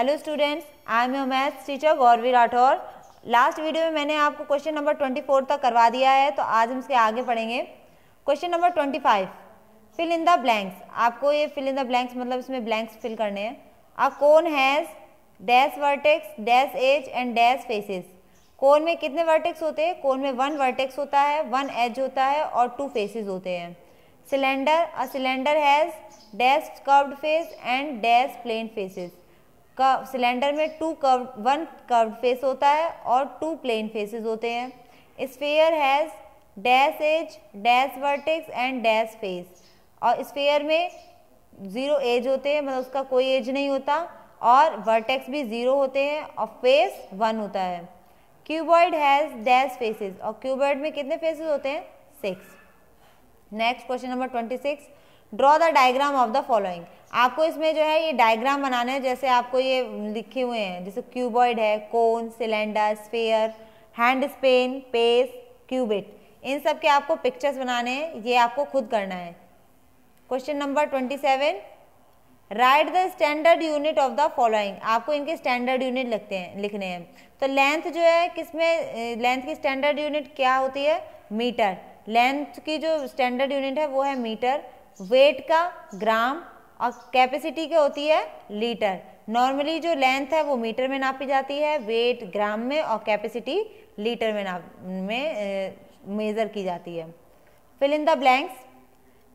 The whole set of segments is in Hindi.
hello students I am your maths teacher Gauravi Rathore last video में मैंने आपको क्वेश्चन नंबर 24 तक करवा दिया है तो आज हम इसके आगे पढ़ेंगे question number 25 fill in the blanks आपको ये फिल इन द ब्लैंक्स मतलब इसमें ब्लैंक्स फिल करने हैं a cone has dash vertex dash edge and dash faces cone में कितने वर्टेक्स होते हैं कोन में वन वर्टेक्स होता है वन एज होता है और टू फेसेस होते हैं cylinder a cylinder has dash curved face and dash plane faces cylinder में two curve one curve face होता है और टू प्लेन फेसेस होते हैं sphere has dash edge dash vertex and dash face और स्फेयर में ज़ीरो एज होते हैं मतलब उसका कोई एज नहीं होता और वर्टेक्स भी ज़ीरो होते हैं और फेस वन होता है क्यूबॉइड हैज़ डैश फेसेस और क्यूबॉइड में कितने फेसेस होते हैं six next question number twenty six draw the diagram of the following आपको इसमें जो है ये डायग्राम बनाना है जैसे आपको ये लिखे हुए हैं जैसे क्यूबॉइड है कोन सिलेंडर स्पेयर हैंड स्पेन पेस क्यूबिट इन सब के आपको पिक्चर्स बनाने हैं ये आपको खुद करना है question number twenty seven write the standard unit of the following आपको इनके स्टैंडर्ड यूनिट लिखते हैं लिखने हैं तो लेंथ जो है किसमें लेंथ की स्टैंडर्ड यूनिट क्या होती है मीटर लेंथ की जो स्टैंडर्ड यूनिट है वो है मीटर वेट का ग्राम और कैपेसिटी क्या होती है लीटर नॉर्मली जो लेंथ है वो मीटर में नापी जाती है वेट ग्राम में और कैपेसिटी लीटर में नाप में मेज़र की जाती है fill in the blanks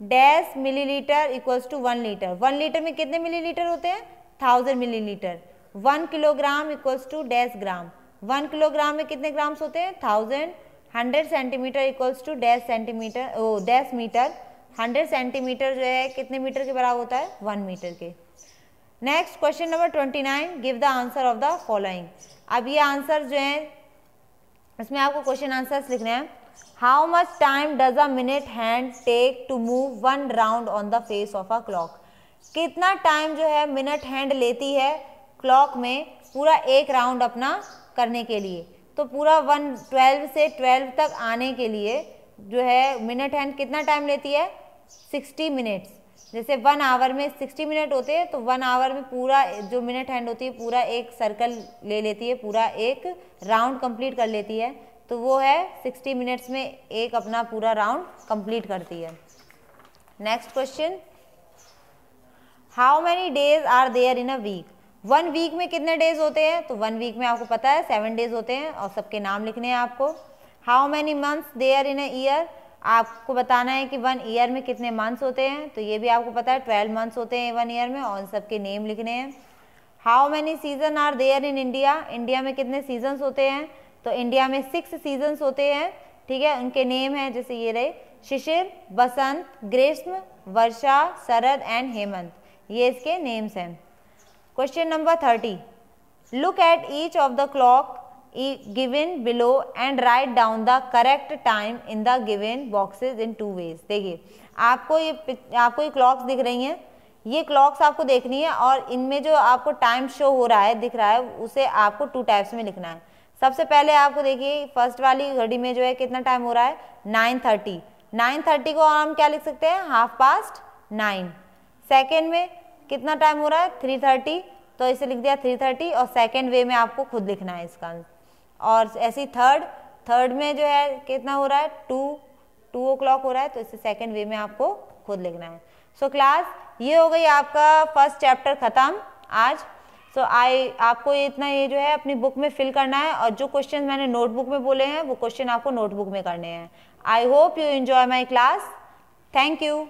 dash millilitre equals to one litre one litre में कितने मिलीलीटर होते हैं thousand millilitre one kilogram equals to dash gram one kilogram में कितने ग्राम्स होते हैं thousand hundred centimetre equals to dash centimetre ओ डैश मीटर हंड्रेड सेंटीमीटर जो है कितने मीटर के बराबर होता है वन मीटर के next question number twenty nine give the answer of the following अब ये आंसर जो है इसमें आपको क्वेश्चन आंसर्स लिखने हैं how much time does a minute hand take to move one round on the face of a clock कितना टाइम जो है मिनट हैंड लेती है क्लॉक में पूरा एक राउंड अपना करने के लिए तो पूरा वन ट्वेल्व से ट्वेल्व तक आने के लिए जो है मिनट हैंड कितना टाइम लेती है सिक्सटी मिनट्स जैसे वन आवर में सिक्सटी मिनट होते हैं तो वन आवर में पूरा जो मिनट हैंड होती है पूरा एक सर्कल ले लेती है पूरा एक राउंड कंप्लीट कर लेती है तो वो है सिक्सटी मिनट्स में एक अपना पूरा राउंड कंप्लीट करती है next question how many days are there in a week one week में कितने डेज होते हैं तो वन वीक में आपको पता है सेवन डेज होते हैं और सबके नाम लिखने हैं आपको how many months there in a year आपको बताना है कि वन ईयर में कितने मंथ्स होते हैं तो ये भी आपको पता है ट्वेल्व मंथ्स होते हैं वन ईयर में और उन सबके नेम लिखने हैं how many season are there in India India में कितने सीजन्स होते हैं तो इंडिया में सिक्स सीजन्स होते हैं ठीक है उनके नेम हैं जैसे ये रहे शिशिर बसंत ग्रीष्म वर्षा शरद एंड हेमंत ये इसके नेम्स हैं question number thirty look at each of the clock given below and write down the correct time in the given boxes in two ways देखिए आपको ये आपको ये क्लॉक्स दिख रही हैं ये क्लॉक्स आपको देखनी है और इनमें जो आपको टाइम शो हो रहा है दिख रहा है उसे आपको टू टाइप्स में लिखना है सबसे पहले आपको देखिए फर्स्ट वाली घड़ी में जो है कितना टाइम हो रहा है नाइन थर्टी नाइन थर्टी को हम क्या लिख सकते हैं हाफ पास्ट नाइन सेकेंड में कितना टाइम हो रहा है थ्री थर्टी तो इसे लिख दिया थ्री थर्टी और सेकेंड वे में आपको खुद लिखना है इसका और ऐसे ही थर्ड थर्ड में जो है कितना हो रहा है टू टू ओ क्लॉक हो रहा है तो इसे सेकेंड वे में आपको खुद लिखना है सो so, क्लास ये हो गई आपका फर्स्ट चैप्टर ख़त्म आज सो so, आई आपको ये इतना ये जो है अपनी बुक में फिल करना है और जो क्वेश्चन मैंने नोटबुक में बोले हैं वो क्वेश्चन आपको नोटबुक में करने हैं I hope you enjoy my class thank you